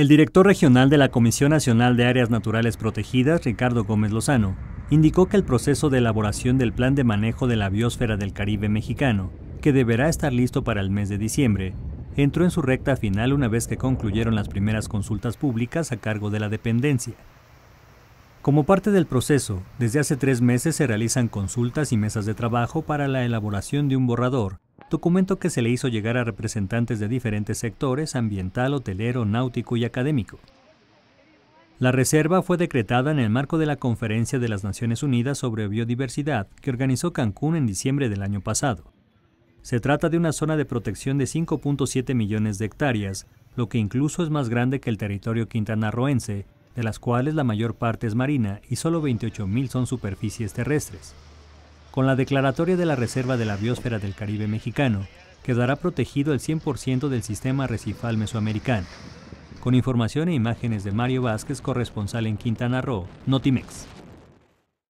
El director regional de la Comisión Nacional de Áreas Naturales Protegidas, Ricardo Gómez Lozano, indicó que el proceso de elaboración del Plan de Manejo de la Biosfera del Caribe Mexicano, que deberá estar listo para el mes de diciembre, entró en su recta final una vez que concluyeron las primeras consultas públicas a cargo de la dependencia. Como parte del proceso, desde hace tres meses se realizan consultas y mesas de trabajo para la elaboración de un borrador documento que se le hizo llegar a representantes de diferentes sectores ambiental, hotelero, náutico y académico. La reserva fue decretada en el marco de la Conferencia de las Naciones Unidas sobre Biodiversidad que organizó Cancún en diciembre del año pasado. Se trata de una zona de protección de 5.7 millones de hectáreas, lo que incluso es más grande que el territorio quintanarroense, de las cuales la mayor parte es marina y solo 28.000 son superficies terrestres. Con la declaratoria de la Reserva de la Biosfera del Caribe Mexicano, quedará protegido el 100% del sistema recifal mesoamericano. Con información e imágenes de Mario Vázquez, corresponsal en Quintana Roo, Notimex.